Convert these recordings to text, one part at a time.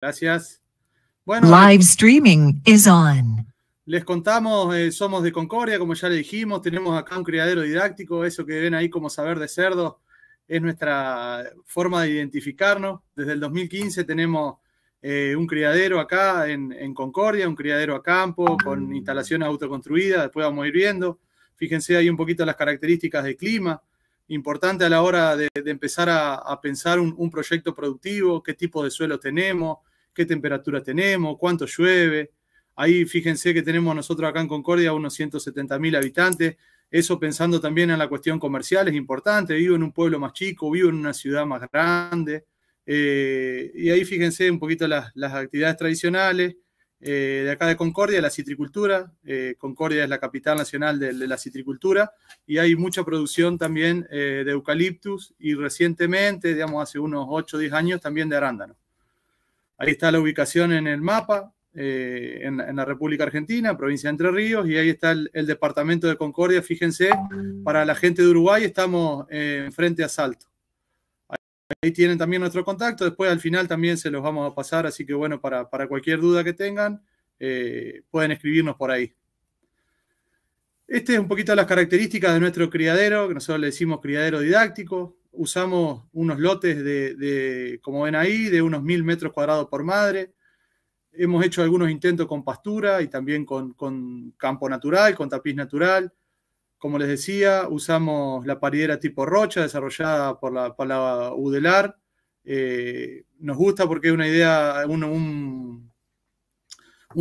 Gracias. Bueno, eh, Live streaming is on. Les contamos, eh, somos de Concordia, como ya le dijimos, tenemos acá un criadero didáctico, eso que ven ahí como saber de cerdo es nuestra forma de identificarnos. Desde el 2015 tenemos eh, un criadero acá en, Concordia, un criadero a campo con instalaciones autoconstruidas, después vamos a ir viendo. Fíjense ahí un poquito las características de clima, importante a la hora de, empezar a, pensar un, un proyecto productivo, qué tipo de suelo tenemos, qué temperatura tenemos, cuánto llueve. Ahí fíjense que tenemos nosotros acá en Concordia unos 170 mil habitantes. Eso pensando también en la cuestión comercial es importante. Vivo en un pueblo más chico, vivo en una ciudad más grande. Eh, y ahí fíjense un poquito las, actividades tradicionales eh, de acá de Concordia, la citricultura. Eh, Concordia es la capital nacional de, la citricultura y hay mucha producción también de eucaliptus y recientemente, digamos, hace unos 8 o 10 años también de arándano. Ahí está la ubicación en el mapa, eh, en, la República Argentina, provincia de Entre Ríos, y ahí está el, departamento de Concordia. Fíjense, para la gente de Uruguay estamos enfrente eh, frente a Salto. Ahí, tienen también nuestro contacto. Después al final también se los vamos a pasar, así que bueno, para, cualquier duda que tengan, eh, pueden escribirnos por ahí. Este es un poquito las características de nuestro criadero, que nosotros le decimos criadero didáctico usamos unos lotes de, como ven ahí, de unos mil metros cuadrados por madre. Hemos hecho algunos intentos con pastura y también con, campo natural, con tapiz natural. Como les decía, usamos la paridera tipo rocha desarrollada por la, por la UDELAR. Eh, nos gusta porque es una idea, un,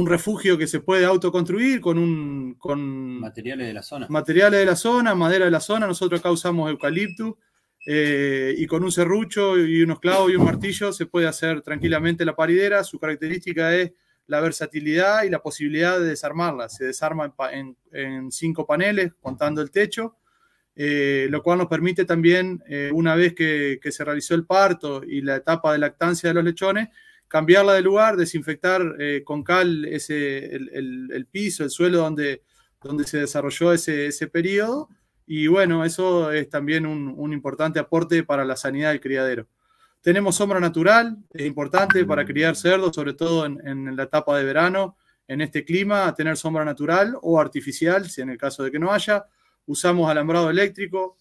refugio que se puede autoconstruir con un... Con materiales de la zona. Materiales de la zona, madera de la zona. Nosotros acá usamos eucalipto eh, y con un serrucho y unos clavos y un martillo se puede hacer tranquilamente la paridera. Su característica es la versatilidad y la posibilidad de desarmarla. Se desarma en, cinco paneles, contando el techo, eh, lo cual nos permite también, eh, una vez que, se realizó el parto y la etapa de lactancia de los lechones, cambiarla de lugar, desinfectar con cal ese, el, piso, el suelo donde, donde se desarrolló ese, ese periodo y bueno, eso es también un, importante aporte para la sanidad del criadero. Tenemos sombra natural, es importante para criar cerdos, sobre todo en, la etapa de verano, en este clima, tener sombra natural o artificial, si en el caso de que no haya. Usamos alambrado eléctrico,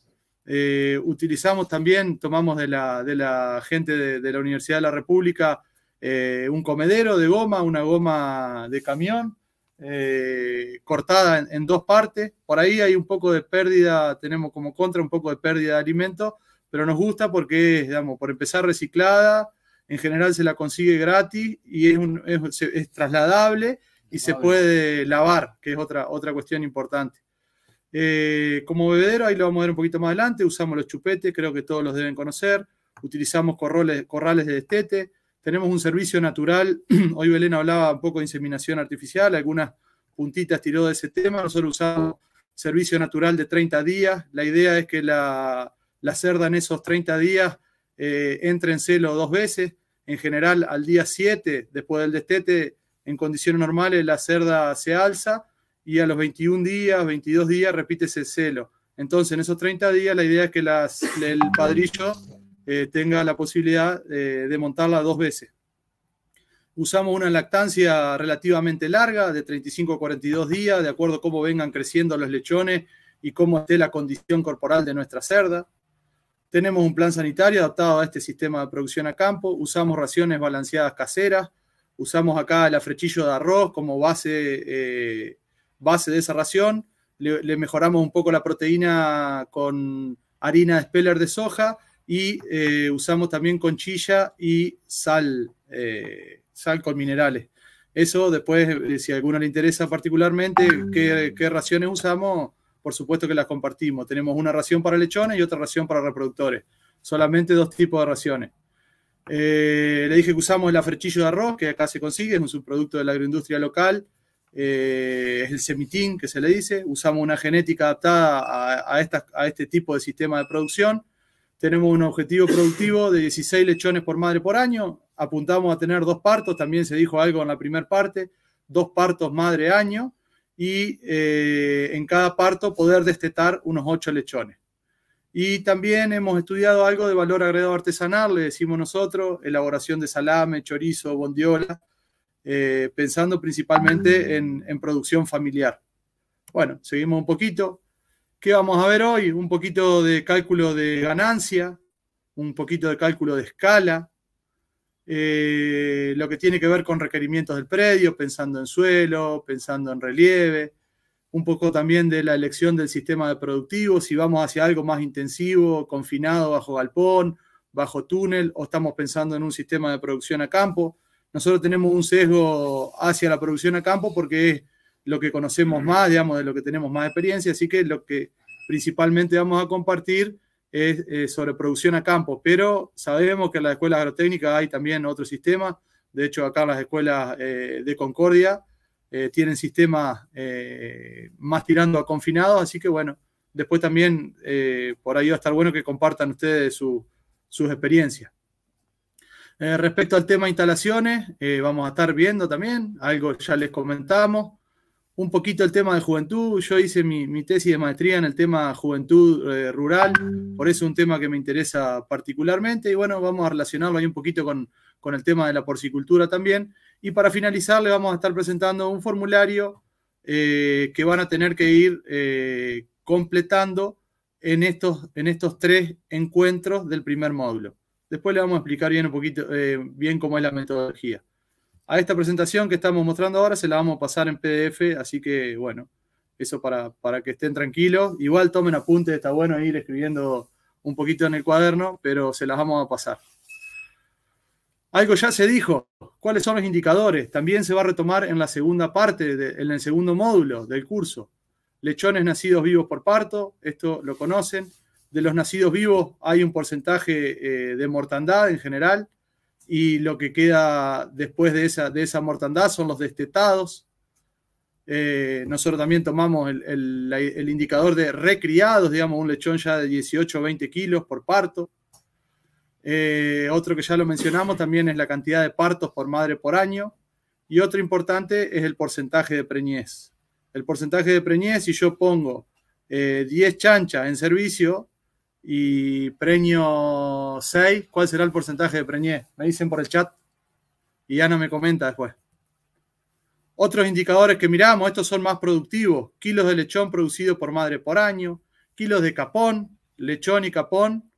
eh, utilizamos también, tomamos de la, gente de, la Universidad de la República eh, un comedero de goma, una goma de camión, eh, cortada en, dos partes. Por ahí hay un poco de pérdida, tenemos como contra un poco de pérdida de alimento, pero nos gusta porque es, por empezar reciclada, en general se la consigue gratis y es, trasladable y se puede lavar, que es otra, otra cuestión importante. Eh, como bebedero, ahí lo vamos a ver un poquito más adelante, usamos los chupetes, creo que todos los deben conocer, utilizamos corrales, corrales de destete, tenemos un servicio natural. Hoy Belén hablaba un poco de inseminación artificial, algunas puntitas tiró de ese tema. Nosotros usamos servicio natural de 30 días. La idea es que la, cerda en esos 30 días eh, entre en celo dos veces. En general, al día 7, después del destete, en condiciones normales, la cerda se alza y a los 21 días, 22 días, repite ese celo. Entonces, en esos 30 días, la idea es que el padrillo eh, tenga la posibilidad eh, de montarla dos veces. Usamos una lactancia relativamente larga, de 35 a 42 días, de acuerdo a cómo vengan creciendo los lechones y cómo esté la condición corporal de nuestra cerda. Tenemos un plan sanitario adaptado a este sistema de producción a campo. Usamos raciones balanceadas caseras. Usamos acá el afrechillo de arroz como base, eh, base de esa ración. Le, mejoramos un poco la proteína con harina de speller de soja y eh, usamos también conchilla y sal, eh, sal con minerales. Eso después, eh, si a alguno le interesa particularmente qué, raciones usamos, por supuesto que las compartimos. Tenemos una ración para lechones y otra ración para reproductores. Solamente dos tipos de raciones. le dije que usamos el afrechillo de arroz, que acá se consigue, es un subproducto de la agroindustria local. es el semitín que se le dice. Usamos una genética adaptada a, a, a este tipo de sistema de producción. Tenemos un objetivo productivo de 16 lechones por madre por año. Apuntamos a tener dos partos, también se dijo algo en la primera parte, dos partos madre año y eh, en cada parto poder destetar unos 8 lechones. Y también hemos estudiado algo de valor agregado artesanal, le decimos nosotros, elaboración de salame, chorizo, bondiola, eh, pensando principalmente mm. en producción familiar. Bueno, seguimos un poquito. ¿Qué vamos a ver hoy? Un poquito de cálculo de ganancia, un poquito de cálculo de escala, eh, lo que tiene que ver con requerimientos del predio, pensando en suelo, pensando en relieve, un poco también de la elección del sistema de productivo, si vamos hacia algo más intensivo, confinado, bajo galpón, bajo túnel, o estamos pensando en un sistema de producción a campo. Nosotros tenemos un sesgo hacia la producción a campo porque es lo que conocemos más, digamos, de lo que tenemos más experiencia, así que lo que principalmente vamos a compartir es, eh, sobre producción a campo, pero sabemos que en las escuelas agrotécnicas hay también otro sistema, de hecho acá en las escuelas eh, de Concordia eh, tienen sistemas más tirando a confinados, así que bueno, después también por ahí va a estar bueno que compartan ustedes sus experiencias. respecto al tema instalaciones, vamos a estar viendo también, algo ya les comentamos, un poquito el tema de juventud. Yo hice mi, tesis de maestría en el tema juventud eh, rural, por eso es un tema que me interesa particularmente. Y bueno, vamos a relacionarlo ahí un poquito con, el tema de la porcicultura también. Y para finalizar, le vamos a estar presentando un formulario eh, que van a tener que ir eh, completando en estos, en estos tres encuentros del primer módulo. Después le vamos a explicar bien un poquito, bien cómo es la metodología a esta presentación que estamos mostrando ahora se la vamos a pasar en PDF, así que bueno, eso para, que estén tranquilos. Igual tomen apuntes, está bueno ir escribiendo un poquito en el cuaderno, pero se las vamos a pasar. Algo ya se dijo, ¿cuáles son los indicadores? También se va a retomar en la segunda parte, en el segundo módulo del curso. Lechones nacidos vivos por parto, esto lo conocen. De los nacidos vivos hay un porcentaje eh, de mortandad en general, y lo que queda después de esa, de esa mortandad son los destetados. Eh, nosotros también tomamos el, indicador de recriados, digamos, un lechón ya de 18 o 20 kilos por parto. Eh, otro que ya lo mencionamos también es la cantidad de partos por madre por año. Y otro importante es el porcentaje de preñez. El porcentaje de preñez, si yo pongo 10 eh, chanchas en servicio, y premio 6, ¿cuál será el porcentaje de Preñé? Me dicen por el chat y ya no me comenta después. Otros indicadores que miramos, estos son más productivos. Kilos de lechón producido por madre por año, kilos de capón, lechón y capón.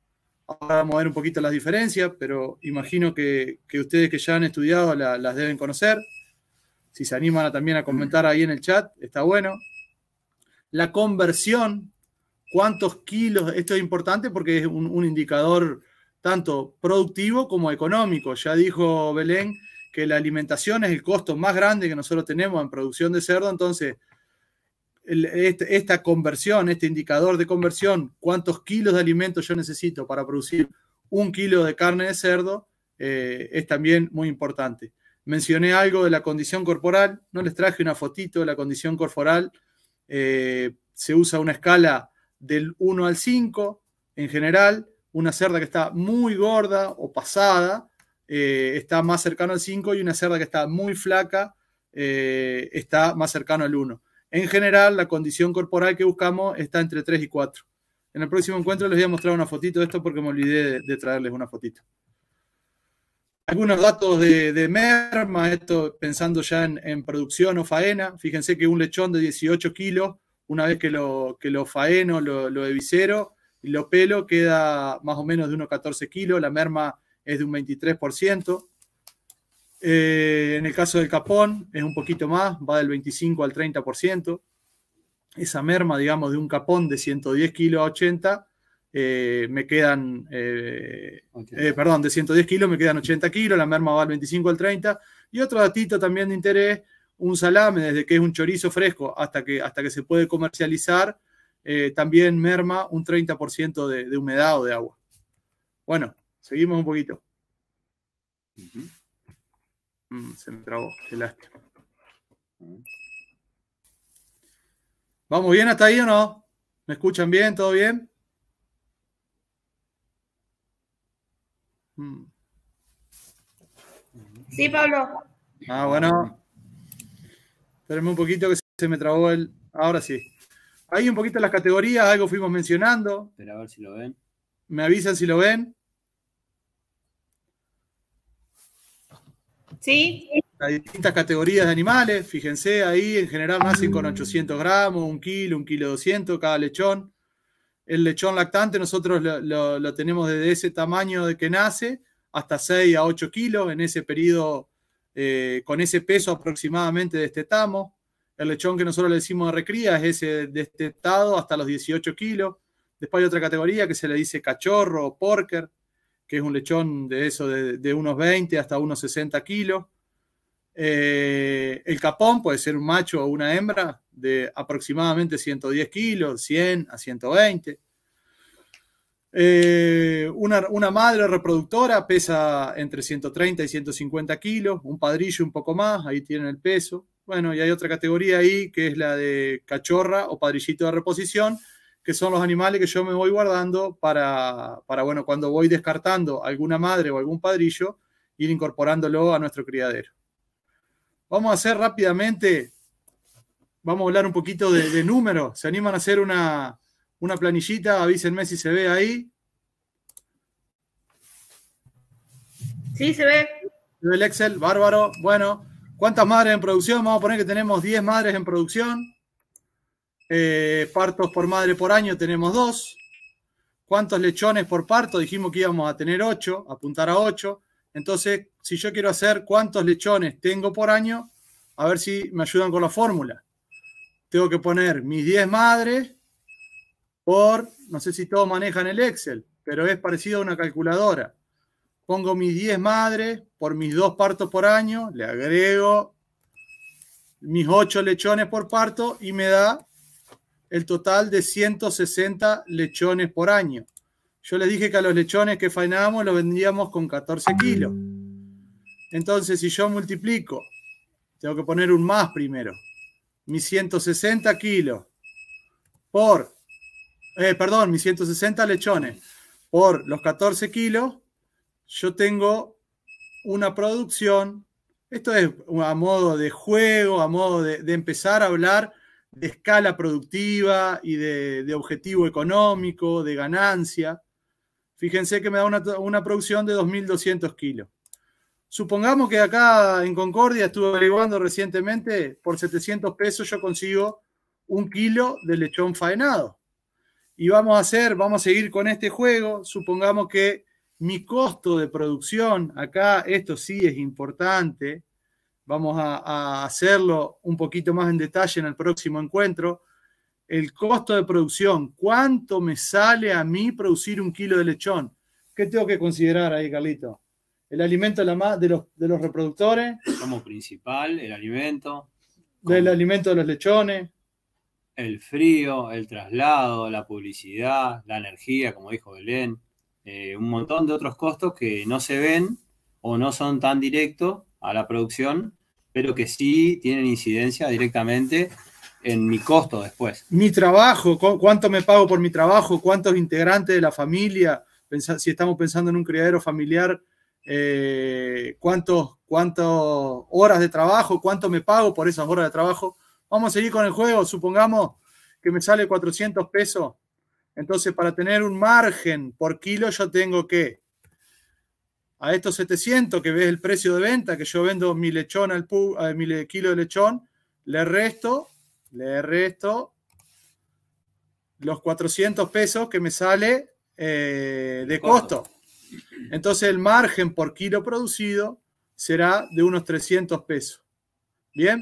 Ahora vamos a ver un poquito las diferencias, pero imagino que, ustedes que ya han estudiado las deben conocer. Si se animan también a comentar ahí en el chat, está bueno. La conversión cuántos kilos, esto es importante porque es un, indicador tanto productivo como económico. Ya dijo Belén que la alimentación es el costo más grande que nosotros tenemos en producción de cerdo, entonces este, esta conversión, este indicador de conversión, cuántos kilos de alimentos yo necesito para producir un kilo de carne de cerdo, eh, es también muy importante. Mencioné algo de la condición corporal, no les traje una fotito de la condición corporal, eh, se usa una escala del 1 al 5 en general. Una cerda que está muy gorda o pasada eh, está más cercano al 5 y una cerda que está muy flaca eh, está más cercano al 1. En general, la condición corporal que buscamos está entre 3 y 4. En el próximo encuentro les voy a mostrar una fotito de esto porque me olvidé de, traerles una fotito. Algunos datos de, merma, esto pensando ya en, en, producción o faena. Fíjense que un lechón de 18 kilos una vez que lo, que lo faeno, lo, de visero y lo pelo, queda más o menos de unos 14 kilos, la merma es de un 23%. Eh, en el caso del capón es un poquito más, va del 25 al 30%. Esa merma, digamos, de un capón de 110 kilos a 80, eh, me quedan, eh, perdón, de 110 kilos me quedan 80 kilos, la merma va del 25 al 30. Y otro datito también de interés, un salame, desde que es un chorizo fresco hasta que, hasta que se puede comercializar, eh, también merma un 30% de, de, humedad o de agua. Bueno, seguimos un poquito. Mm, se me trabó, ¿Vamos bien hasta ahí o no? ¿Me escuchan bien? ¿Todo bien? Mm. Sí, Pablo. Ah, bueno. Espérenme un poquito que se me trabó el. Ahora sí. Hay un poquito las categorías, algo fuimos mencionando. Pero a ver si lo ven. Me avisan si lo ven. Sí. Las distintas categorías de animales, fíjense ahí, en general nacen con 800 gramos, un kilo, un kilo 200 cada lechón. El lechón lactante nosotros lo, lo tenemos desde ese tamaño de que nace hasta 6 a 8 kilos. En ese periodo eh, con ese peso aproximadamente de este tamo. El lechón que nosotros le decimos de recría es ese destetado hasta los 18 kilos. Después hay otra categoría que se le dice cachorro o porker, que es un lechón de eso, de, unos 20 hasta unos 60 kilos. Eh, el capón puede ser un macho o una hembra de aproximadamente 110 kilos, 100 a 120. Eh, una, madre reproductora pesa entre 130 y 150 kilos, un padrillo un poco más, ahí tienen el peso. Bueno, y hay otra categoría ahí que es la de cachorra o padrillito de reposición, que son los animales que yo me voy guardando para, bueno, cuando voy descartando alguna madre o algún padrillo, ir incorporándolo a nuestro criadero. Vamos a hacer rápidamente, vamos a hablar un poquito de números. ¿Se animan a hacer una, una planillita, avísenme si se ve ahí. Sí, se ve. Se ve el Excel, bárbaro. Bueno, ¿cuántas madres en producción? Vamos a poner que tenemos 10 madres en producción. Eh, partos por madre por año tenemos 2. ¿Cuántos lechones por parto? Dijimos que íbamos a tener 8, apuntar a 8. Entonces, si yo quiero hacer cuántos lechones tengo por año, a ver si me ayudan con la fórmula. Tengo que poner mis 10 madres por, no sé si todos manejan el Excel, pero es parecido a una calculadora. Pongo mis 10 madres por mis dos partos por año, le agrego mis 8 lechones por parto y me da el total de 160 lechones por año. Yo les dije que a los lechones que faenábamos los vendíamos con 14 kilos. Entonces, si yo multiplico, tengo que poner un más primero, mis 160 kilos por eh, perdón, mis 160 lechones por los 14 kilos, yo tengo una producción, esto es a modo de juego, a modo de, empezar a hablar de escala productiva y de, objetivo económico, de ganancia. Fíjense que me da una, una producción de 2.200 kilos. Supongamos que acá en Concordia estuve averiguando recientemente, por 700 pesos yo consigo un kilo de lechón faenado. Y vamos a hacer, vamos a seguir con este juego. Supongamos que mi costo de producción, acá esto sí es importante, vamos a, hacerlo un poquito más en detalle en el próximo encuentro. El costo de producción, ¿cuánto me sale a mí producir un kilo de lechón? ¿Qué tengo que considerar ahí, Carlito? ¿El alimento de los, de los reproductores? Como principal, el alimento. Del alimento de los lechones el frío, el traslado, la publicidad, la energía, como dijo Belén, eh, un montón de otros costos que no se ven o no son tan directos a la producción, pero que sí tienen incidencia directamente en mi costo después. Mi trabajo, cuánto me pago por mi trabajo, cuántos integrantes de la familia, si estamos pensando en un criadero familiar, eh, cuántas horas de trabajo, cuánto me pago por esas horas de trabajo. Vamos a seguir con el juego, supongamos que me sale 400 pesos. Entonces, para tener un margen por kilo, yo tengo que a estos 700, que ves el precio de venta, que yo vendo mi lechón al pub, eh, mi kilo de lechón, le resto, le resto los 400 pesos que me sale eh, de costo. Entonces, el margen por kilo producido será de unos 300 pesos. ¿Bien?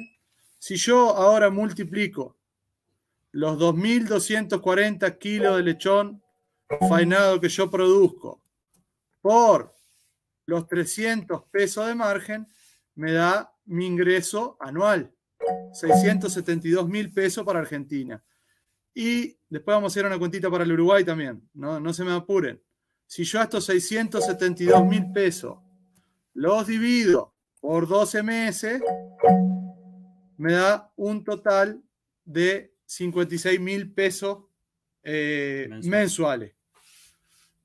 Si yo ahora multiplico los 2.240 kilos de lechón fainado que yo produzco por los 300 pesos de margen, me da mi ingreso anual, 672 mil pesos para Argentina. Y después vamos a hacer una cuentita para el Uruguay también, no, no se me apuren. Si yo a estos 672 mil pesos los divido por 12 meses, me da un total de 56 mil pesos eh, mensuales.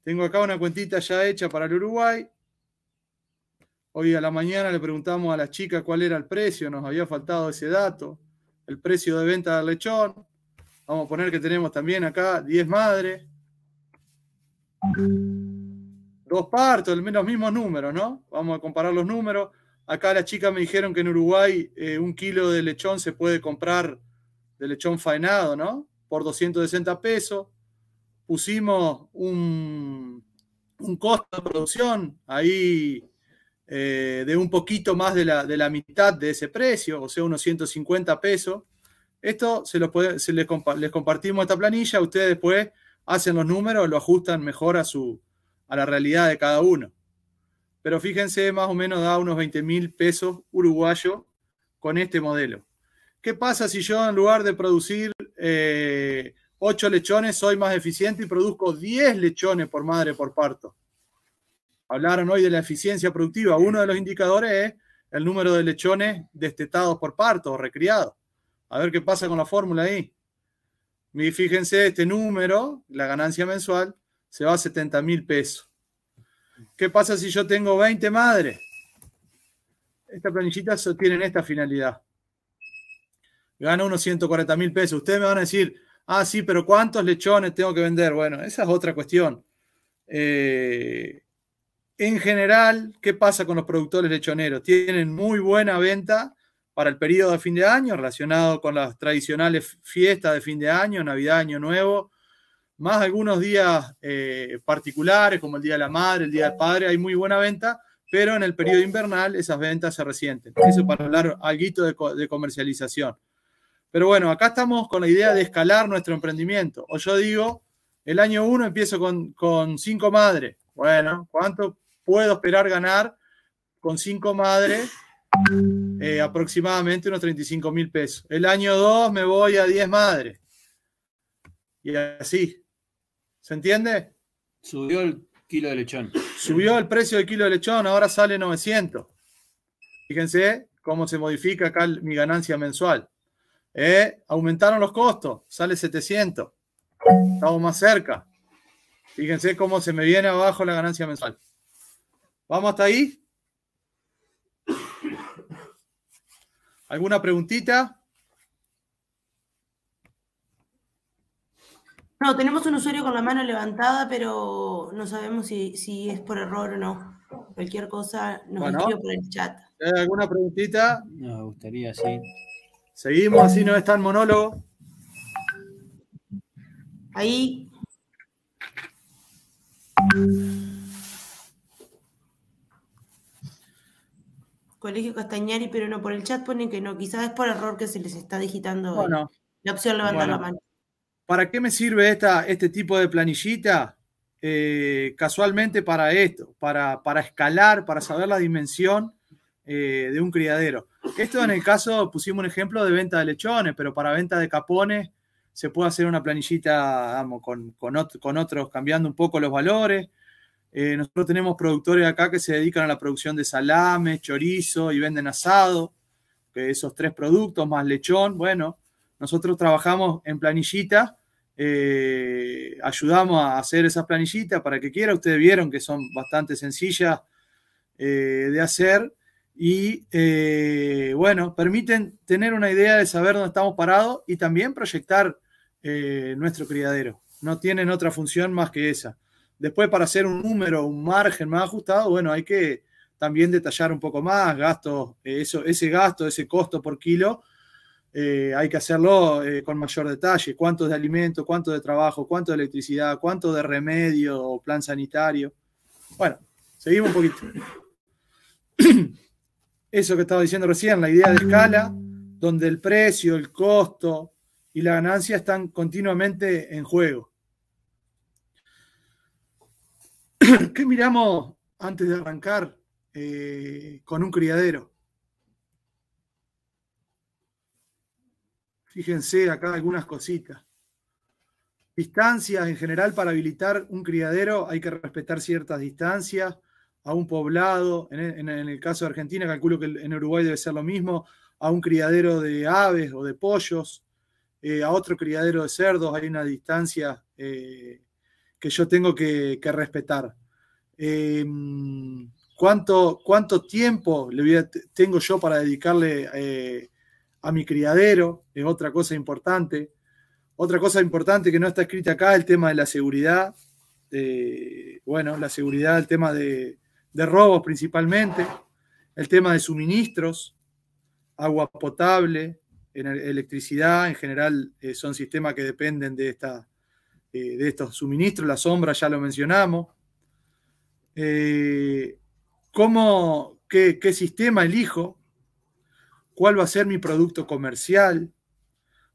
Tengo acá una cuentita ya hecha para el Uruguay. Hoy a la mañana le preguntamos a la chica cuál era el precio, nos había faltado ese dato, el precio de venta del lechón. Vamos a poner que tenemos también acá 10 madres. Dos partos, los mismos números, ¿no? Vamos a comparar los números. Acá las chicas me dijeron que en Uruguay eh, un kilo de lechón se puede comprar de lechón faenado, ¿no? Por 260 pesos. Pusimos un, costo de producción ahí eh, de un poquito más de la, mitad de ese precio, o sea, unos 150 pesos. Esto se, lo puede, se les, les, compartimos esta planilla, ustedes después hacen los números, lo ajustan mejor a, su, a la realidad de cada uno pero fíjense, más o menos da unos 20 mil pesos uruguayo con este modelo. ¿Qué pasa si yo en lugar de producir 8 eh, lechones soy más eficiente y produzco 10 lechones por madre por parto? Hablaron hoy de la eficiencia productiva. Uno de los indicadores es el número de lechones destetados por parto o recriados. A ver qué pasa con la fórmula ahí. fíjense, este número, la ganancia mensual, se va a 70 mil pesos. ¿Qué pasa si yo tengo 20 madres? Esta planillitas tienen esta finalidad. Gano unos 140 mil pesos. Ustedes me van a decir, ah, sí, pero ¿cuántos lechones tengo que vender? Bueno, esa es otra cuestión. Eh, en general, ¿qué pasa con los productores lechoneros? Tienen muy buena venta para el periodo de fin de año, relacionado con las tradicionales fiestas de fin de año, Navidad, Año Nuevo, más algunos días eh, particulares, como el Día de la Madre, el Día del Padre, hay muy buena venta, pero en el periodo invernal esas ventas se resienten. Eso para hablar algo de, de comercialización. Pero bueno, acá estamos con la idea de escalar nuestro emprendimiento. O yo digo, el año 1 empiezo con, con cinco madres. Bueno, ¿cuánto puedo esperar ganar con cinco madres? Eh, aproximadamente unos 35 mil pesos. El año 2 me voy a 10 madres. Y así. ¿Se entiende? Subió el kilo de lechón. Subió el precio del kilo de lechón, ahora sale 900. Fíjense cómo se modifica acá mi ganancia mensual. Eh, aumentaron los costos, sale 700. Estamos más cerca. Fíjense cómo se me viene abajo la ganancia mensual. ¿Vamos hasta ahí? ¿Alguna preguntita? No, tenemos un usuario con la mano levantada, pero no sabemos si, es por error o no. Cualquier cosa nos bueno, por el chat. alguna preguntita? me gustaría, sí. Seguimos, así no está el monólogo. Ahí. Colegio Castañari, pero no por el chat ponen que no. Quizás es por error que se les está digitando la opción levantar la mano. ¿Para qué me sirve esta, este tipo de planillita? Eh, casualmente para esto, para, escalar, para saber la dimensión eh, de un criadero. Esto en el caso, pusimos un ejemplo de venta de lechones, pero para venta de capones se puede hacer una planillita con, otros, cambiando un poco los valores. Eh, nosotros tenemos productores acá que se dedican a la producción de salame, chorizo y venden asado, que esos tres productos más lechón, bueno, nosotros trabajamos en planillitas, eh, ayudamos a hacer esas planillitas para que quiera. Ustedes vieron que son bastante sencillas eh, de hacer y, eh, bueno, permiten tener una idea de saber dónde estamos parados y también proyectar nuestro criadero. No tienen otra función más que esa. Después, para hacer un número, un margen más ajustado, bueno, hay que también detallar un poco más gastos, ese gasto, ese costo por kilo, eh, hay que hacerlo eh, con mayor detalle. ¿Cuánto de alimento, cuánto de trabajo, cuánto de electricidad, cuánto de remedio o plan sanitario? Bueno, seguimos un poquito. Eso que estaba diciendo recién, la idea de escala, donde el precio, el costo y la ganancia están continuamente en juego. ¿Qué miramos antes de arrancar eh, con un criadero? Fíjense acá algunas cositas. Distancias en general para habilitar un criadero hay que respetar ciertas distancias a un poblado, en, e, el caso de Argentina, calculo que en Uruguay debe ser lo mismo, a un criadero de aves o de pollos, eh, a otro criadero de cerdos, hay una distancia eh, que yo tengo que, respetar. Em, ¿cuánto, ¿Cuánto tiempo tengo yo para dedicarle eh, a mi criadero, es otra cosa importante. Otra cosa importante que no está escrita acá, el tema de la seguridad. Eh, bueno, la seguridad, el tema de, robos principalmente, el tema de suministros, agua potable, electricidad, en general eh, son sistemas que dependen de, esta, eh, de estos suministros, la sombra ya lo mencionamos. ¿cómo, qué, qué, sistema elijo? cuál va a ser mi producto comercial,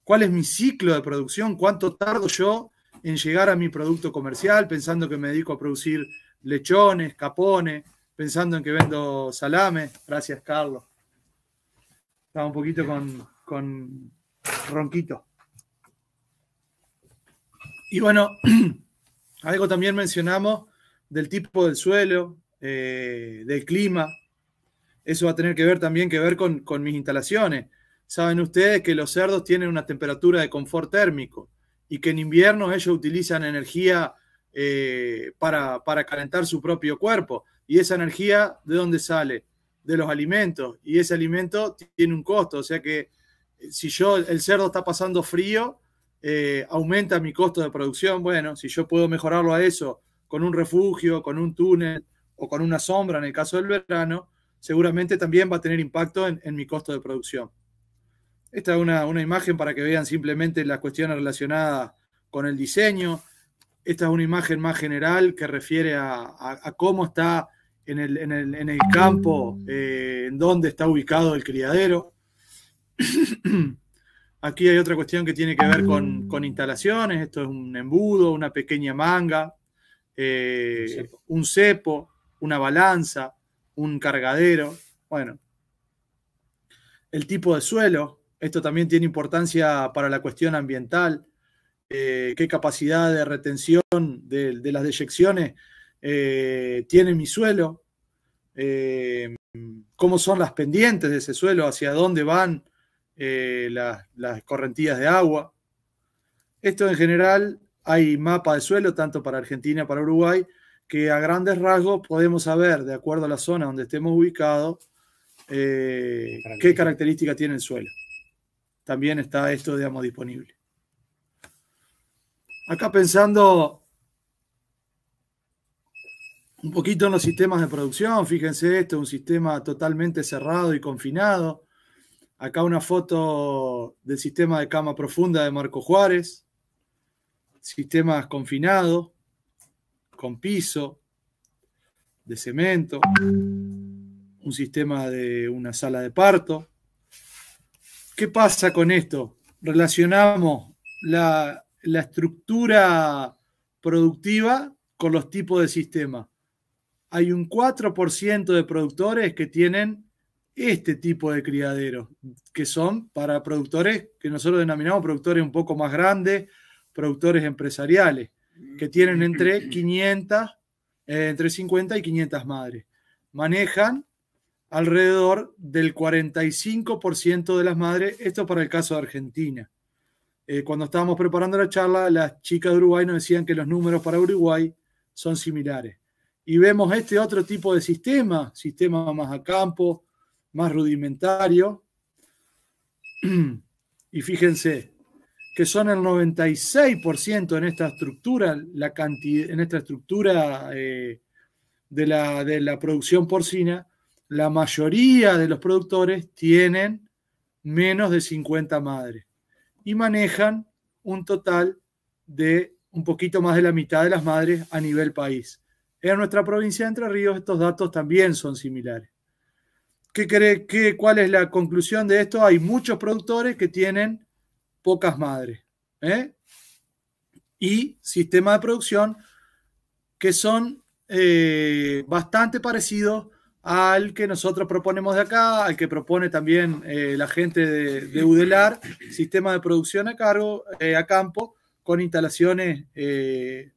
cuál es mi ciclo de producción, cuánto tardo yo en llegar a mi producto comercial, pensando que me dedico a producir lechones, capones, pensando en que vendo salame. Gracias, Carlos. Estaba un poquito con, ronquito. Y bueno, algo también mencionamos del tipo del suelo, eh, del clima, eso va a tener que ver también que ver con, mis instalaciones. Saben ustedes que los cerdos tienen una temperatura de confort térmico y que en invierno ellos utilizan energía eh, para, calentar su propio cuerpo. Y esa energía, ¿de dónde sale? De los alimentos. Y ese alimento tiene un costo. O sea que eh, si yo, el cerdo está pasando frío, eh, aumenta mi costo de producción. Bueno, si yo puedo mejorarlo a eso con un refugio, con un túnel o con una sombra en el caso del verano, seguramente también va a tener impacto en, mi costo de producción. Esta es una, imagen para que vean simplemente las cuestiones relacionadas con el diseño. Esta es una imagen más general que refiere a, cómo está en el, campo, eh, en dónde está ubicado el criadero. Aquí hay otra cuestión que tiene que ver con, instalaciones. Esto es un embudo, una pequeña manga, eh, un cepo, una balanza un cargadero, bueno, el tipo de suelo, esto también tiene importancia para la cuestión ambiental, eh, qué capacidad de retención de, las deyecciones eh, tiene mi suelo, eh, cómo son las pendientes de ese suelo, hacia dónde van las, las correntías de agua. Esto en general hay mapa de suelo, tanto para Argentina, para Uruguay, que a grandes rasgos podemos saber, de acuerdo a la zona donde estemos ubicados, eh, qué característica tiene el suelo. También está esto, digamos, disponible. Acá pensando un poquito en los sistemas de producción, fíjense esto, un sistema totalmente cerrado y confinado. Acá una foto del sistema de cama profunda de Marco Juárez, sistemas confinados con piso, de cemento, un sistema de una sala de parto. ¿Qué pasa con esto? Relacionamos la, estructura productiva con los tipos de sistema. Hay un 4% de productores que tienen este tipo de criaderos, que son para productores que nosotros denominamos productores un poco más grandes, productores empresariales que tienen entre 500, eh, entre 50 y 500 madres. Manejan alrededor del 45% de las madres, esto para el caso de Argentina. Eh, cuando estábamos preparando la charla, las chicas de Uruguay nos decían que los números para Uruguay son similares. Y vemos este otro tipo de sistema, sistema más a campo, más rudimentario. Y fíjense, que son el 96% en esta estructura, la en esta estructura eh, de, la, de la producción porcina, la mayoría de los productores tienen menos de 50 madres y manejan un total de un poquito más de la mitad de las madres a nivel país. En nuestra provincia de Entre Ríos estos datos también son similares. ¿Qué cree, qué, ¿Cuál es la conclusión de esto? Hay muchos productores que tienen pocas madres. ¿eh? Y sistema de producción que son eh, bastante parecidos al que nosotros proponemos de acá, al que propone también eh, la gente de, de, Udelar, sistema de producción a cargo, a campo, con instalaciones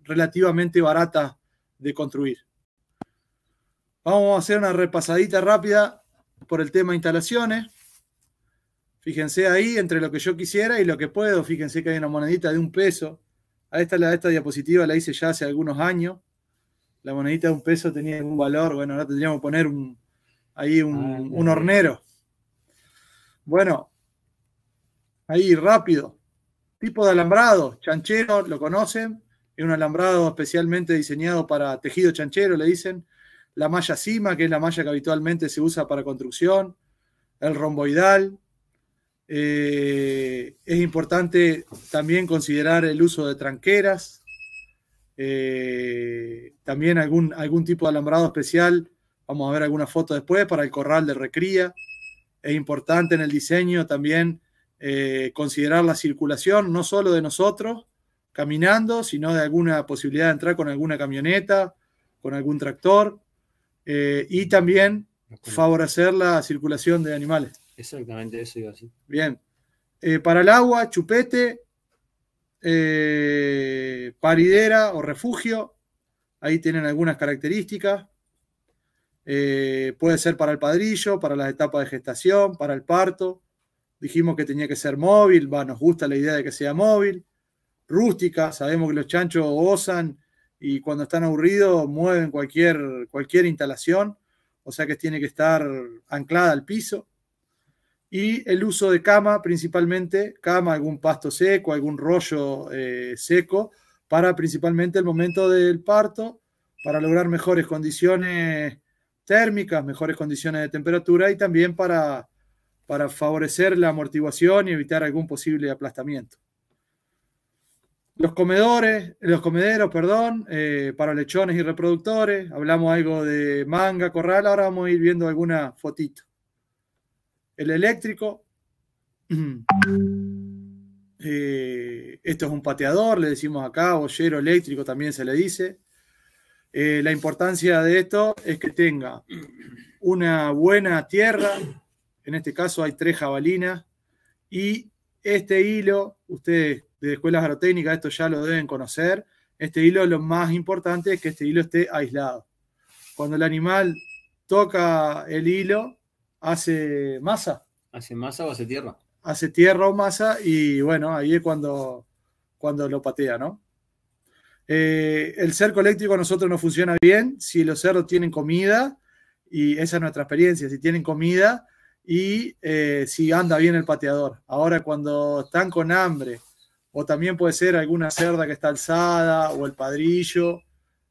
relativamente baratas de construir. Vamos a hacer una repasadita rápida por el tema de instalaciones. Fíjense ahí entre lo que yo quisiera y lo que puedo. Fíjense que hay una monedita de un peso. A esta, esta diapositiva la hice ya hace algunos años. La monedita de un peso tenía un valor. Bueno, ahora tendríamos que poner ahí un, ah, un hornero. Bueno, ahí rápido. Tipo de alambrado, chanchero, lo conocen. Es un alambrado especialmente diseñado para tejido chanchero, le dicen. La malla cima, que es la malla que habitualmente se usa para construcción. El romboidal, eh, es importante también considerar el uso de tranqueras, eh, también algún, algún tipo de alambrado especial. Vamos a ver alguna foto después para el corral de recría. Es importante en el diseño también eh, considerar la circulación, no solo de nosotros caminando, sino de alguna posibilidad de entrar con alguna camioneta, con algún tractor, y también favorecer la circulación de animales. Exactamente, eso iba así. Bien. Eh, para el agua, chupete, eh, paridera o refugio. Ahí tienen algunas características. Eh, puede ser para el padrillo, para las etapas de gestación, para el parto. Dijimos que tenía que ser móvil, va, nos gusta la idea de que sea móvil. Rústica, sabemos que los chanchos gozan y cuando están aburridos mueven cualquier, cualquier instalación, o sea que tiene que estar anclada al piso y el uso de cama principalmente, cama, algún pasto seco, algún rollo eh, seco, para principalmente el momento del parto, para lograr mejores condiciones térmicas, mejores condiciones de temperatura y también para, para favorecer la amortiguación y evitar algún posible aplastamiento. Los comedores, los comederos, perdón, eh, para lechones y reproductores, hablamos algo de manga, corral, ahora vamos a ir viendo alguna fotito el eléctrico. Eh, esto es un pateador, le decimos acá, bollero eléctrico también se le dice. Eh, la importancia de esto es que tenga una buena tierra, en este caso hay tres jabalinas, y este hilo, ustedes de escuelas agrotécnicas, esto ya lo deben conocer, este hilo lo más importante es que este hilo esté aislado. Cuando el animal toca el hilo, hace masa. Hace masa o hace tierra. Hace tierra o masa y bueno, ahí es cuando, cuando lo patea, ¿no? Eh, el cerco eléctrico a nosotros no funciona bien si los cerdos tienen comida, y esa es nuestra experiencia, si tienen comida y eh, si anda bien el pateador. Ahora cuando están con hambre, o también puede ser alguna cerda que está alzada, o el padrillo,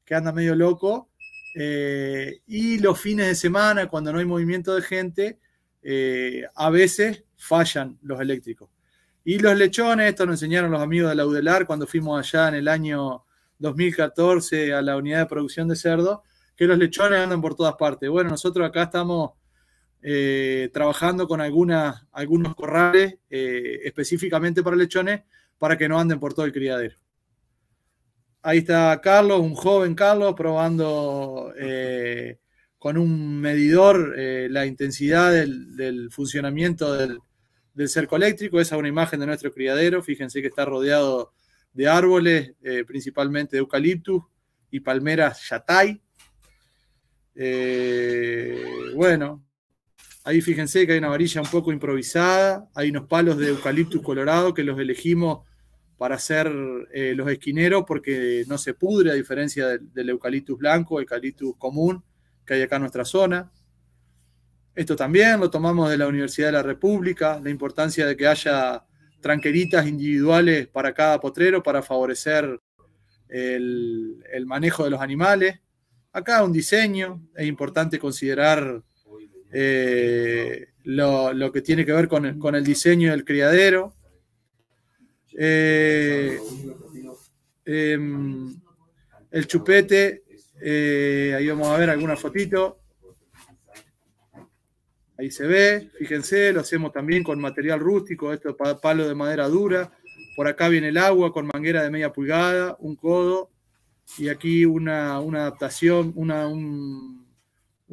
que anda medio loco, eh, y los fines de semana, cuando no hay movimiento de gente, eh, a veces fallan los eléctricos. Y los lechones, esto nos enseñaron los amigos de la UDELAR cuando fuimos allá en el año 2014 a la unidad de producción de cerdo, que los lechones andan por todas partes. Bueno, nosotros acá estamos eh, trabajando con algunos corrales específicamente para lechones para que no anden por todo el criadero. Ahí está Carlos, un joven Carlos, probando eh, con un medidor eh, la intensidad del, funcionamiento del, cerco eléctrico. Esa es una imagen de nuestro criadero. Fíjense que está rodeado de árboles, eh, principalmente de eucaliptus y palmeras yatay. bueno, ahí fíjense que hay una varilla un poco improvisada, hay unos palos de eucaliptus colorado que los elegimos para hacer eh, los esquineros porque no se pudre, a diferencia del, eucaliptus blanco, eucaliptus común que hay acá en nuestra zona. Esto también lo tomamos de la Universidad de la República, la importancia de que haya tranqueritas individuales para cada potrero para favorecer el, manejo de los animales. Acá un diseño, es importante considerar eh, lo, que tiene que ver con el diseño del criadero eh, em, el chupete, eh, ahí vamos a ver alguna fotito. Ahí se ve, fíjense, lo hacemos también con material rústico, esto palo de madera dura. Por acá viene el agua con manguera de media pulgada, un codo, y aquí una, adaptación, una, un,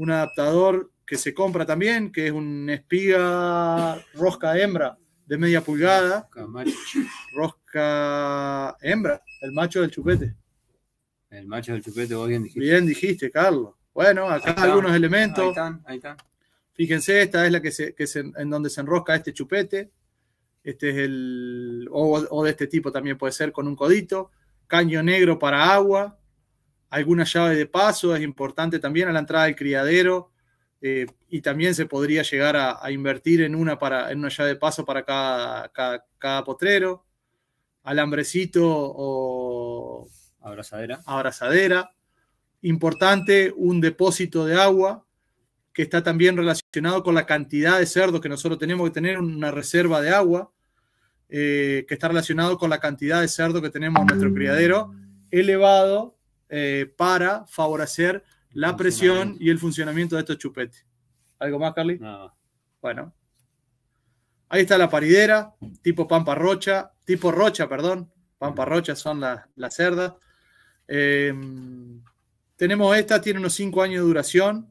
adaptador que se compra también, que es una espiga rosca hembra de media pulgada. Rosca hembra, el macho del chupete. El macho del chupete, vos bien dijiste. Bien dijiste, Carlos. Bueno, acá algunos elementos. Ahí están, ahí están. Fíjense, esta es la que, se, en donde se enrosca este chupete. Este es el. O, o, de este tipo también puede ser con un codito. Caño negro para agua. Alguna llave de paso es importante también a la entrada del criadero eh, y también se podría llegar a, invertir en una, para, en una llave de paso para cada, cada, cada potrero, alambrecito o abrazadera. abrazadera. Importante, un depósito de agua que está también relacionado con la cantidad de cerdo que nosotros tenemos que tener, una reserva de agua, eh, que está relacionado con la cantidad de cerdo que tenemos en nuestro criadero, elevado eh, para favorecer la presión y el funcionamiento de estos chupetes. ¿Algo más, Carly? No. Bueno. Ahí está la paridera, tipo Pampa Rocha, tipo Rocha, perdón. Pampa Rocha son las la cerdas. Eh, tenemos esta, tiene unos 5 años de duración.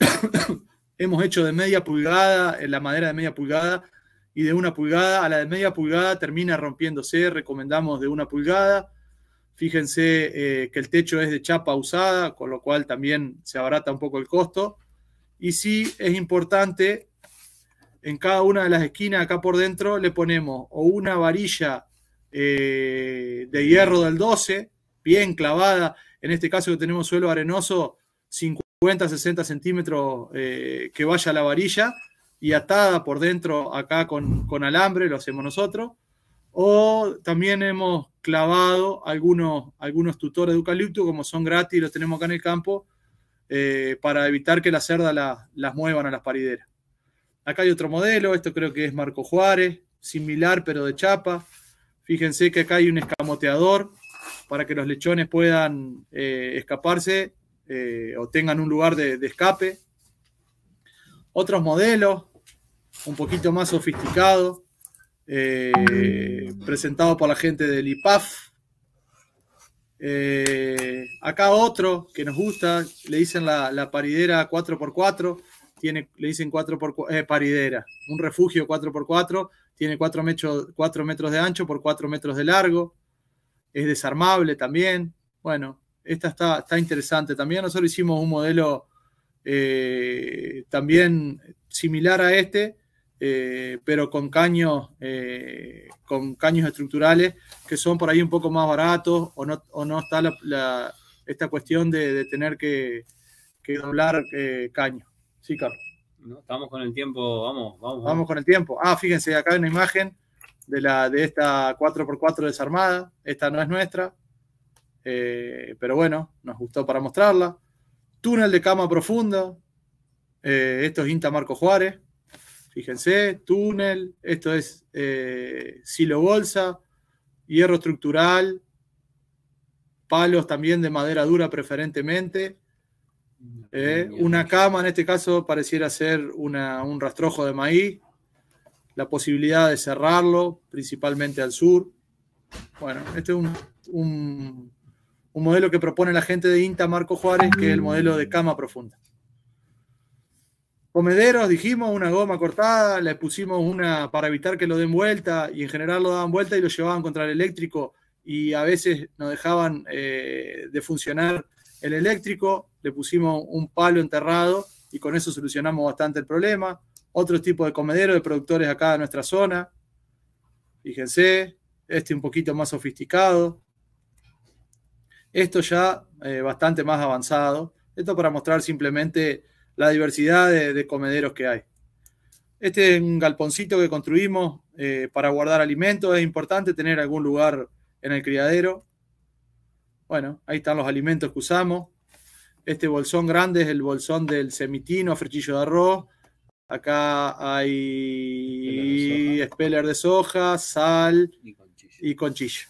Hemos hecho de media pulgada, en la madera de media pulgada, y de una pulgada a la de media pulgada termina rompiéndose, recomendamos de una pulgada Fíjense eh, que el techo es de chapa usada, con lo cual también se abarata un poco el costo. Y sí es importante, en cada una de las esquinas acá por dentro le ponemos o una varilla eh, de hierro del 12, bien clavada, en este caso que tenemos suelo arenoso, 50, 60 centímetros eh, que vaya la varilla y atada por dentro acá con, con alambre, lo hacemos nosotros o también hemos clavado algunos, algunos tutores de eucalipto, como son gratis, los tenemos acá en el campo, eh, para evitar que las cerdas las muevan a las parideras. Acá hay otro modelo, esto creo que es Marco Juárez, similar pero de chapa. Fíjense que acá hay un escamoteador para que los lechones puedan eh, escaparse eh, o tengan un lugar de, escape. Otros modelos, un poquito más sofisticados. Eh, presentado por la gente del IPAF. Eh, acá otro que nos gusta, le dicen la, paridera 4x4, tiene, le dicen 4 por, eh, paridera, un refugio 4x4, tiene 4 metros, metros de ancho por 4 metros de largo, es desarmable también. Bueno, esta está, interesante también. Nosotros hicimos un modelo también similar a este, eh, pero con caños, eh, con caños estructurales que son por ahí un poco más baratos o no, está esta cuestión de, tener que, doblar eh, caños. Sí, Carlos. No, estamos con el tiempo, vamos, vamos, con el tiempo. Ah, fíjense, acá hay una imagen de, la, de esta 4x4 desarmada. Esta no es nuestra, pero bueno, nos gustó para mostrarla. Túnel de cama profunda. esto es Inta Marco Juárez Fíjense, túnel, esto es eh, silo bolsa, hierro estructural, palos también de madera dura preferentemente. una eh, cama, en este caso, pareciera ser un rastrojo de maíz. La posibilidad de cerrarlo, principalmente al sur. Bueno, este es un, un modelo que propone la gente de INTA Marco Juárez, que es el modelo de cama profunda comederos, dijimos, una goma cortada, le pusimos una para evitar que lo den vuelta y en general lo daban vuelta y lo llevaban contra el eléctrico y a veces nos dejaban eh, de funcionar el eléctrico, le pusimos un palo enterrado y con eso solucionamos bastante el problema. Otro tipo de comedero de productores acá de nuestra zona, fíjense, este un poquito más sofisticado, esto ya eh, bastante más avanzado, esto para mostrar simplemente la diversidad de, comederos que hay. Este es un galponcito que construimos eh, para guardar alimentos. Es importante tener algún lugar en el criadero. Bueno, ahí están los alimentos que usamos. Este bolsón grande es el bolsón del semitino, frechillo de arroz. Acá hay speller de soja, sal y conchillo.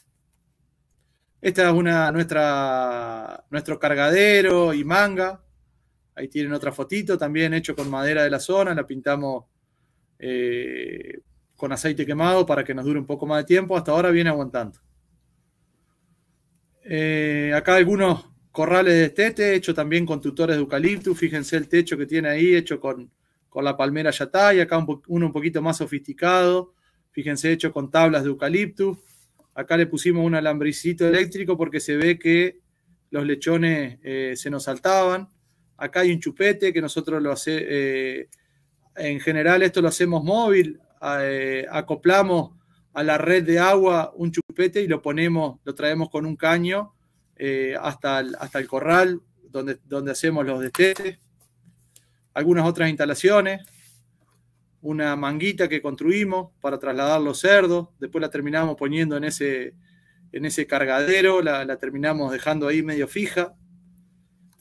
Esta es una, nuestra, nuestro cargadero y manga. Ahí tienen otra fotito, también hecho con madera de la zona, la pintamos eh, con aceite quemado para que nos dure un poco más de tiempo. Hasta ahora viene aguantando. Eh, acá algunos corrales de estete, hecho también con tutores de eucaliptus, Fíjense el techo que tiene ahí, hecho con, la palmera yatay. Acá uno un poquito más sofisticado. Fíjense, hecho con tablas de eucaliptus, Acá le pusimos un alambricito eléctrico porque se ve que los lechones eh, se nos saltaban acá hay un chupete que nosotros lo hacemos, eh, en general esto lo hacemos móvil, eh, acoplamos a la red de agua un chupete y lo ponemos, lo traemos con un caño eh, hasta, el, hasta el corral donde, donde hacemos los destetes, algunas otras instalaciones, una manguita que construimos para trasladar los cerdos, después la terminamos poniendo en ese, en ese cargadero, la terminamos dejando ahí medio fija,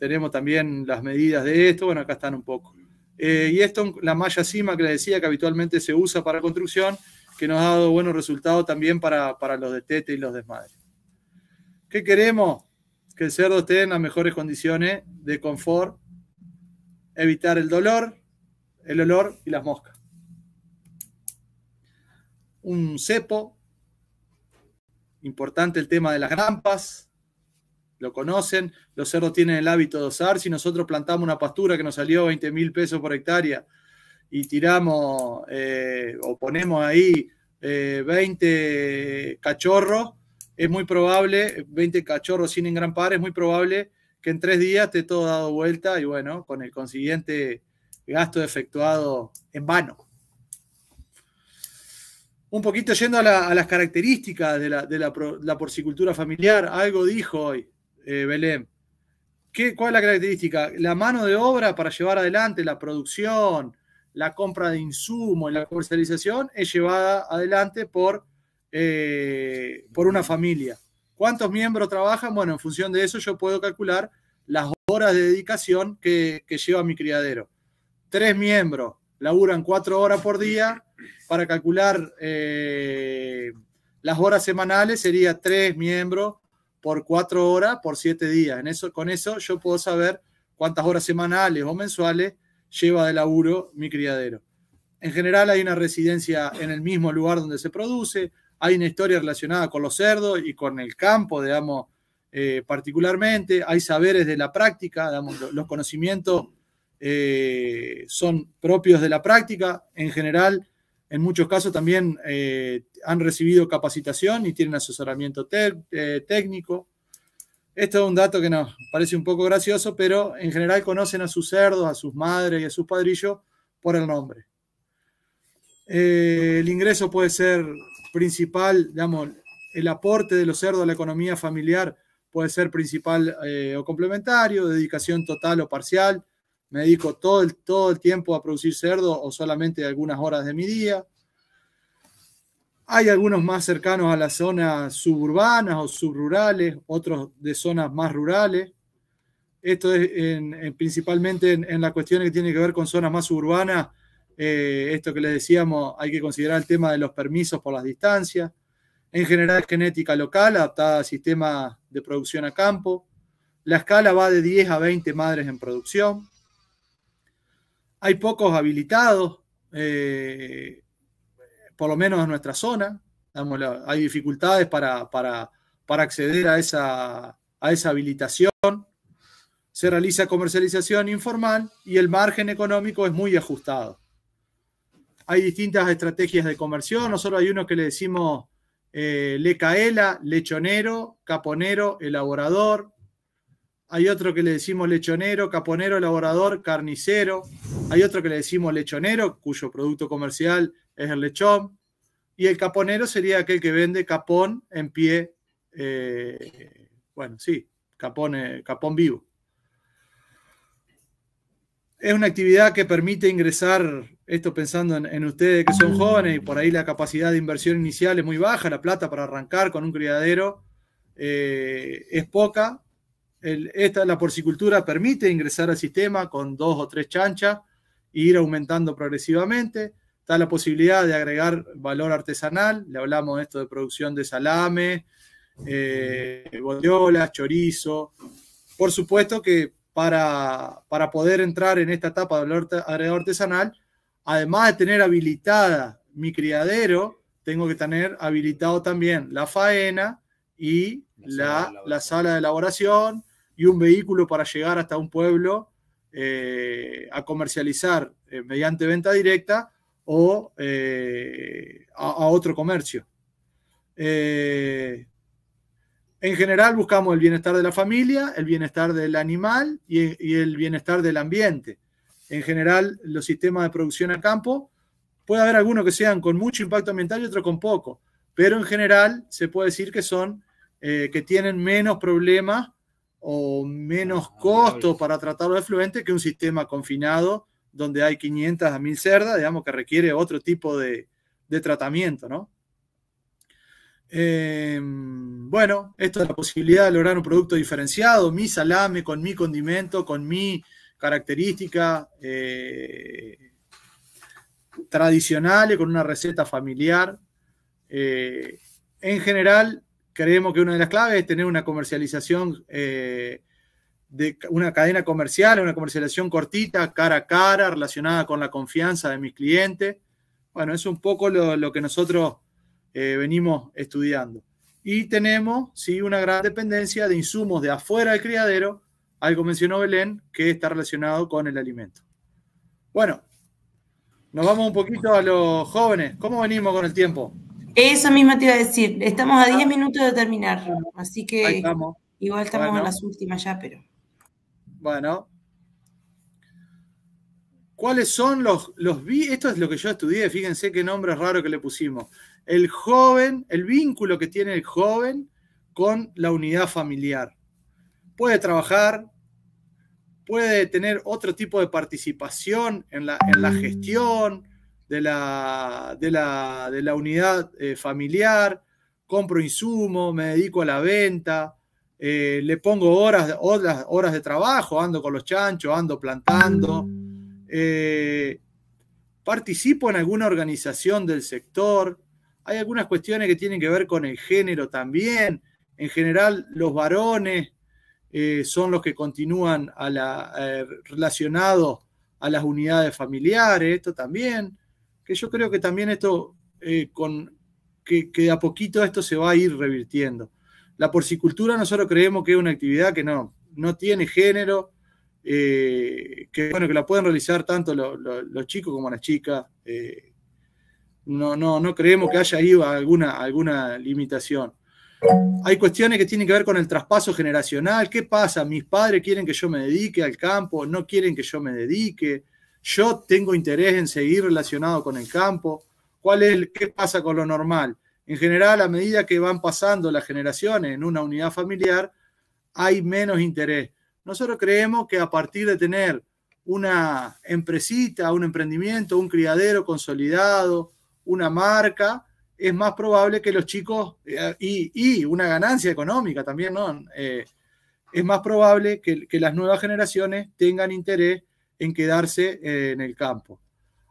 tenemos también las medidas de esto, bueno, acá están un poco. Eh, y esto, la malla cima que les decía que habitualmente se usa para construcción, que nos ha dado buenos resultados también para, los de tete y los desmadres. ¿Qué queremos? Que el cerdo esté en las mejores condiciones de confort, evitar el dolor, el olor y las moscas. Un cepo, importante el tema de las grampas, lo conocen, los cerdos tienen el hábito de osar, si nosotros plantamos una pastura que nos salió 20 mil pesos por hectárea y tiramos eh, o ponemos ahí 20 eh, cachorros, es muy probable, 20 cachorros sin en gran par, es muy probable que en tres días esté todo dado vuelta y bueno, con el consiguiente gasto efectuado en vano. Un poquito yendo a, las características de, la, porcicultura familiar, algo dijo hoy. Eh, Belén, ¿cuál es la característica? La mano de obra para llevar adelante la producción, la compra de insumos y la comercialización es llevada adelante por, eh, por una familia. ¿Cuántos miembros trabajan? Bueno, en función de eso yo puedo calcular las horas de dedicación que, lleva mi criadero. Tres miembros laburan cuatro horas por día. Para calcular eh, las horas semanales sería tres miembros por cuatro horas por siete días. En eso, con eso yo puedo saber cuántas horas semanales o mensuales lleva de laburo mi criadero. En general hay una residencia en el mismo lugar donde se produce, hay una historia relacionada con los cerdos y con el campo, digamos, eh, particularmente, hay saberes de la práctica, los conocimientos eh, son propios de la práctica. En general, en muchos casos también eh, han recibido capacitación y tienen asesoramiento eh, técnico. Esto es un dato que nos parece un poco gracioso, pero en general conocen a sus cerdos, a sus madres y a sus padrillos por el nombre. Eh, el ingreso puede ser principal, digamos, el aporte de los cerdos a la economía familiar puede ser principal o complementario, dedicación total o parcial, me dedico todo el, todo el tiempo a producir cerdo o solamente algunas horas de mi día. Hay algunos más cercanos a las zonas suburbanas o subrurales, otros de zonas más rurales. Esto es en, principalmente en, las cuestiones que tiene que ver con zonas más urbanas. Eh, esto que les decíamos, hay que considerar el tema de los permisos por las distancias. En general, genética local adaptada a sistema de producción a campo. La escala va de 10 a 20 madres en producción. Hay pocos habilitados, eh, por lo menos en nuestra zona. hay dificultades para, acceder a esa, a esa habilitación. Se realiza comercialización informal y el margen económico es muy ajustado. Hay distintas estrategias de comercio. Nosotros hay uno que le decimos eh, lecaela, lechonero, caponero, elaborador, hay otro que le decimos lechonero, caponero, elaborador, carnicero, hay otro que le decimos lechonero, cuyo producto comercial es el lechón, y el caponero sería aquel que vende capón en pie, eh, bueno, sí, capón, eh, capón vivo. Es una actividad que permite ingresar, esto pensando en, ustedes que son jóvenes y por ahí la capacidad de inversión inicial es muy baja, la plata para arrancar con un criadero eh, es poca, la porcicultura permite ingresar al sistema con dos o tres chanchas e ir aumentando progresivamente. Está la posibilidad de agregar valor artesanal, le hablamos de esto de producción de salame, eh, chorizo. Por supuesto que para, para, poder entrar en esta etapa de valor artesanal, además de tener habilitada mi criadero, tengo que tener habilitado también la faena y la, la sala de elaboración, y un vehículo para llegar hasta un pueblo eh, a comercializar eh, mediante venta directa o eh, a, otro comercio. en general buscamos el bienestar de la familia, el bienestar del animal y, y, el bienestar del ambiente. En general, los sistemas de producción a campo, puede haber algunos que sean con mucho impacto ambiental y otros con poco, pero en general se puede decir que son, que tienen menos problemas o menos ah, costo para tratarlo de fluente que un sistema confinado donde hay 500 a 1000 cerdas, digamos que requiere otro tipo de, tratamiento, ¿no? Em, bueno, esto es la posibilidad de lograr un producto diferenciado, mi salame, con mi condimento, con mi característica eh, tradicional y con una receta familiar. Eh, en general, creemos que una de las claves es tener una comercialización, eh, de una cadena comercial, una comercialización cortita, cara a cara, relacionada con la confianza de mis clientes. Bueno, es un poco lo, que nosotros eh, venimos estudiando. Y tenemos, sí, una gran dependencia de insumos de afuera del criadero, algo mencionó Belén, que está relacionado con el alimento. Bueno, nos vamos un poquito a los jóvenes. ¿Cómo venimos con el tiempo? Eso mismo te iba a decir. Estamos a 10 minutos de terminar, así que igual estamos en las últimas ya, pero. Bueno. ¿Cuáles son los, los Esto es lo que yo estudié, fíjense qué nombre raro que le pusimos. El joven, el vínculo que tiene el joven con la unidad familiar. Puede trabajar, puede tener otro tipo de participación en la, en la gestión, de la, de la, unidad eh, familiar, compro insumos, me dedico a la venta, eh, le pongo horas, de trabajo, ando con los chanchos, ando plantando, eh, participo en alguna organización del sector. Hay algunas cuestiones que tienen que ver con el género también. En general, los varones son los que continúan relacionados a las unidades familiares, esto también que yo creo que también esto, eh, con, que, que, a poquito esto se va a ir revirtiendo. La porcicultura nosotros creemos que es una actividad que no, tiene género, eh, que la pueden realizar tanto los chicos como las chicas. Eh, no, no, no creemos que haya ido alguna, alguna limitación. Hay cuestiones que tienen que ver con el traspaso generacional. ¿Qué pasa? Mis padres quieren que yo me dedique al campo, no quieren que yo me dedique. Yo tengo interés en seguir relacionado con el campo. ¿Cuál es qué pasa con lo normal? En general, a medida que van pasando las generaciones en una unidad familiar, hay menos interés. Nosotros creemos que a partir de tener una empresita, un emprendimiento, un criadero consolidado, una marca, es más probable que los chicos, eh, y, una ganancia económica también, ¿no? Eh, es más probable que, las nuevas generaciones tengan interés en quedarse eh, en el campo.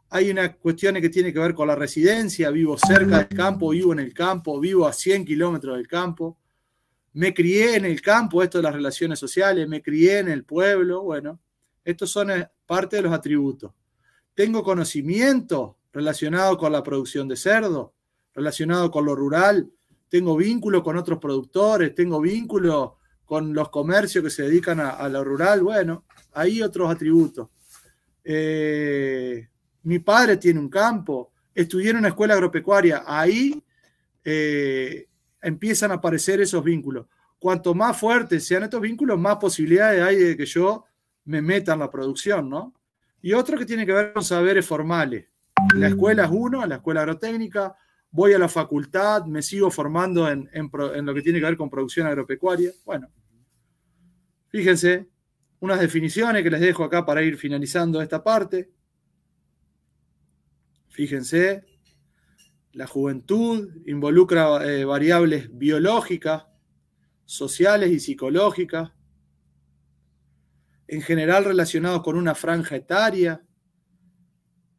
Hay unas cuestiones que tiene que ver con la residencia, vivo cerca del campo, vivo en el campo, vivo a 100 kilómetros del campo, me crié en el campo, esto de las relaciones sociales, me crié en el pueblo, bueno, estos son eh, parte de los atributos. Tengo conocimiento relacionado con la producción de cerdo, relacionado con lo rural, tengo vínculo con otros productores, tengo vínculo con los comercios que se dedican a, a lo rural, bueno, Ahí otros atributos. Eh, mi padre tiene un campo, estudié en una escuela agropecuaria, ahí eh, empiezan a aparecer esos vínculos. Cuanto más fuertes sean estos vínculos, más posibilidades hay de que yo me meta en la producción, ¿no? Y otro que tiene que ver con saberes formales. La escuela es uno, la escuela agrotécnica, voy a la facultad, me sigo formando en, en lo que tiene que ver con producción agropecuaria. Bueno, fíjense, unas definiciones que les dejo acá para ir finalizando esta parte. Fíjense, la juventud involucra eh, variables biológicas, sociales y psicológicas, en general relacionados con una franja etaria.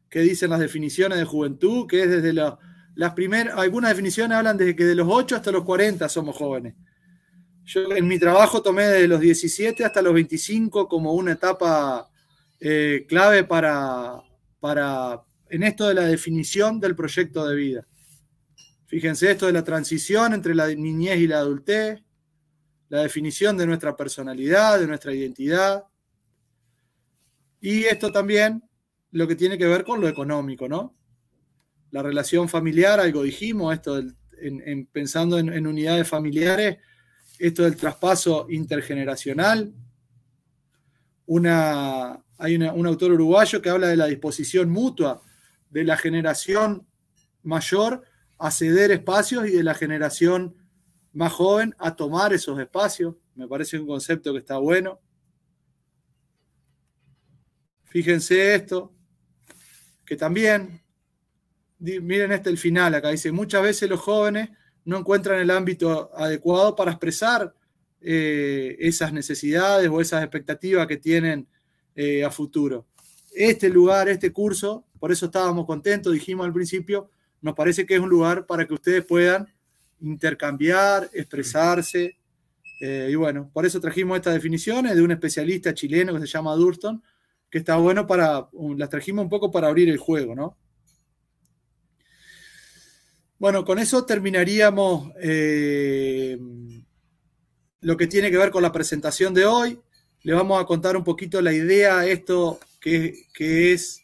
¿Qué dicen las definiciones de juventud? Que es desde las primeras, algunas definiciones hablan desde que de los 8 hasta los 40 somos jóvenes. Yo en mi trabajo tomé desde los 17 hasta los 25 como una etapa eh, clave para, en esto de la definición del proyecto de vida. Fíjense esto de la transición entre la niñez y la adultez, la definición de nuestra personalidad, de nuestra identidad. Y esto también lo que tiene que ver con lo económico, ¿no? La relación familiar, algo dijimos, esto pensando en unidades familiares, esto del traspaso intergeneracional. hay un autor uruguayo que habla de la disposición mutua de la generación mayor a ceder espacios y de la generación más joven a tomar esos espacios. Me parece un concepto que está bueno. Fíjense esto, que también, miren este el final acá, dice, muchas veces los jóvenes no encuentran el ámbito adecuado para expresar eh, esas necesidades o esas expectativas que tienen eh, a futuro. Este lugar, este curso, por eso estábamos contentos, dijimos al principio, nos parece que es un lugar para que ustedes puedan intercambiar, expresarse. Eh, y bueno, por eso trajimos estas definiciones de un especialista chileno que se llama Durston, que está bueno para, las trajimos un poco para abrir el juego, ¿no? Bueno, con eso terminaríamos eh, lo que tiene que ver con la presentación de hoy. Le vamos a contar un poquito la idea, esto que, es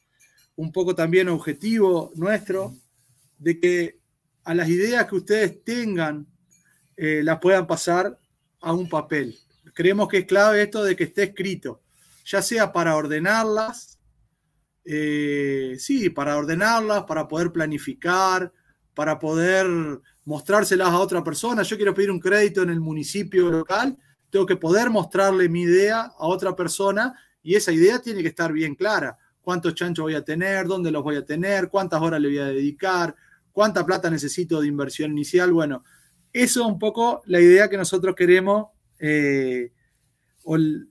un poco también objetivo nuestro, de que a las ideas que ustedes tengan eh, las puedan pasar a un papel. Creemos que es clave esto de que esté escrito, ya sea para ordenarlas, eh, sí, para ordenarlas, para poder planificar, para poder mostrárselas a otra persona. Yo quiero pedir un crédito en el municipio local, tengo que poder mostrarle mi idea a otra persona y esa idea tiene que estar bien clara. ¿Cuántos chanchos voy a tener? ¿Dónde los voy a tener? ¿Cuántas horas le voy a dedicar? ¿Cuánta plata necesito de inversión inicial? Bueno, eso es un poco la idea que nosotros queremos, eh, o el,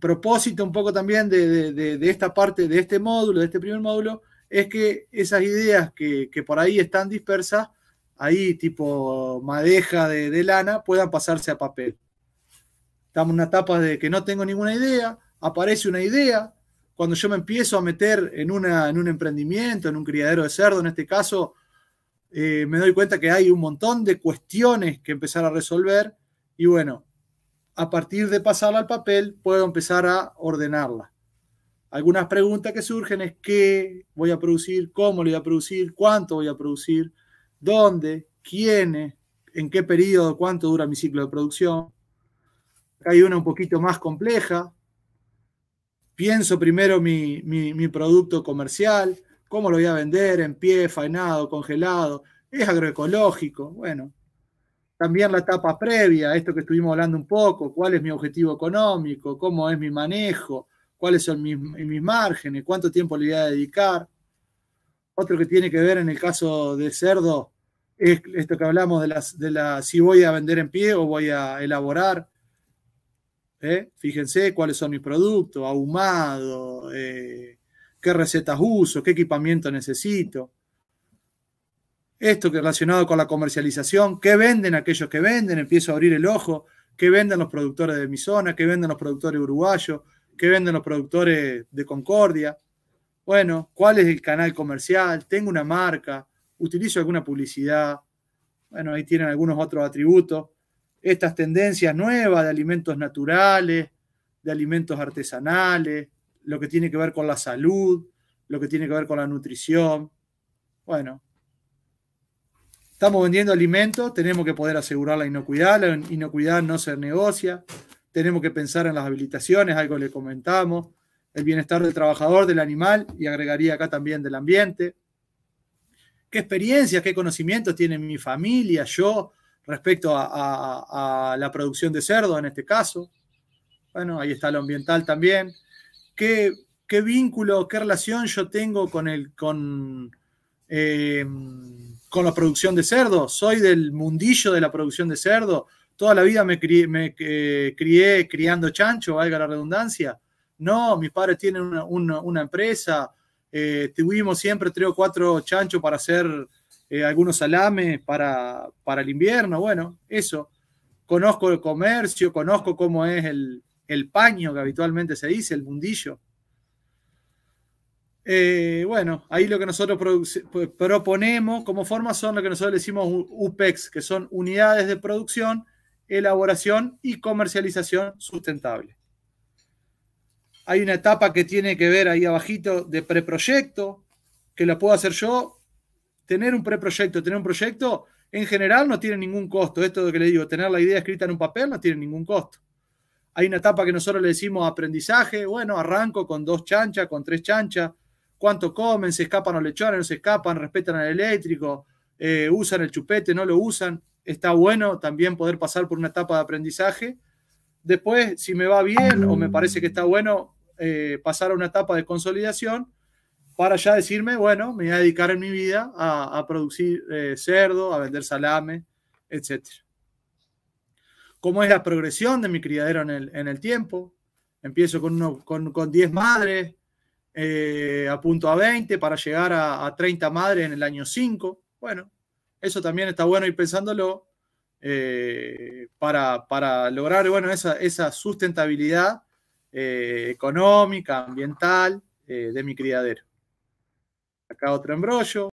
propósito un poco también de esta parte, de este módulo, de este primer módulo, es que esas ideas que, por ahí están dispersas, ahí tipo madeja de, lana, puedan pasarse a papel. Estamos en una etapa de que no tengo ninguna idea, aparece una idea, cuando yo me empiezo a meter en, en un emprendimiento, en un criadero de cerdo, en este caso, eh, me doy cuenta que hay un montón de cuestiones que empezar a resolver y bueno, a partir de pasarla al papel, puedo empezar a ordenarla. Algunas preguntas que surgen es qué voy a producir, cómo lo voy a producir, cuánto voy a producir, dónde, quién en qué periodo, cuánto dura mi ciclo de producción. Hay una un poquito más compleja. Pienso primero mi, producto comercial, cómo lo voy a vender, en pie, faenado, congelado, es agroecológico, bueno. También la etapa previa, esto que estuvimos hablando un poco, cuál es mi objetivo económico, cómo es mi manejo, cuáles son mis, márgenes, cuánto tiempo le voy a dedicar. Otro que tiene que ver en el caso de cerdo es esto que hablamos de, las, la si voy a vender en pie o voy a elaborar. ¿eh? Fíjense cuáles son mis productos, ahumado, eh, qué recetas uso, qué equipamiento necesito. Esto que relacionado con la comercialización, qué venden aquellos que venden, empiezo a abrir el ojo, qué venden los productores de mi zona, qué venden los productores uruguayos, ¿Qué venden los productores de Concordia? Bueno, ¿cuál es el canal comercial? ¿Tengo una marca? ¿Utilizo alguna publicidad? Bueno, ahí tienen algunos otros atributos. Estas tendencias nuevas de alimentos naturales, de alimentos artesanales, lo que tiene que ver con la salud, lo que tiene que ver con la nutrición. Bueno, estamos vendiendo alimentos, tenemos que poder asegurar la inocuidad, la inocuidad no se negocia, tenemos que pensar en las habilitaciones, algo le comentamos, el bienestar del trabajador, del animal y agregaría acá también del ambiente. ¿Qué experiencias, qué conocimientos tiene mi familia, yo, respecto a, la producción de cerdo en este caso? Bueno, ahí está lo ambiental también. ¿Qué, vínculo, qué relación yo tengo con, con, eh, con la producción de cerdo? ¿Soy del mundillo de la producción de cerdo? toda la vida me, eh, crié, criando chancho, valga la redundancia. No, mis padres tienen una, empresa, eh, tuvimos siempre tres o cuatro chanchos para hacer eh, algunos salames para, el invierno, bueno, eso. Conozco el comercio, conozco cómo es el, paño que habitualmente se dice, el mundillo. bueno, ahí lo que nosotros proponemos como forma son lo que nosotros decimos UPEX, que son unidades de producción elaboración y comercialización sustentable. Hay una etapa que tiene que ver ahí abajito de preproyecto, que la puedo hacer yo. Tener un preproyecto, tener un proyecto, en general no tiene ningún costo. Esto que le digo, tener la idea escrita en un papel no tiene ningún costo. Hay una etapa que nosotros le decimos aprendizaje. Bueno, arranco con dos chanchas, con tres chanchas. ¿Cuánto comen? ¿Se escapan los lechones? ¿No se escapan? ¿Respetan al eléctrico? Eh, ¿Usan el chupete? ¿No lo usan? está bueno también poder pasar por una etapa de aprendizaje. Después, si me va bien o me parece que está bueno, eh, pasar a una etapa de consolidación para ya decirme, bueno, me voy a dedicar en mi vida a, producir eh, cerdo, a vender salame, etc. ¿Cómo es la progresión de mi criadero en el, tiempo? Empiezo con 10 madres, eh, apunto a 20 para llegar a, a 30 madres en el año 5. Bueno, eso también está bueno ir pensándolo eh, para, lograr bueno, esa, sustentabilidad eh, económica, ambiental eh, de mi criadero. Acá otro embrollo.